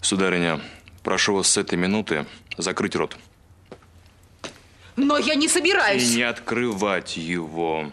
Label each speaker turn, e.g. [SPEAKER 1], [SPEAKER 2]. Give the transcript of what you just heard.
[SPEAKER 1] Сударыня, прошу вас с этой минуты закрыть рот.
[SPEAKER 2] Но я не собираюсь. И не
[SPEAKER 1] открывать его.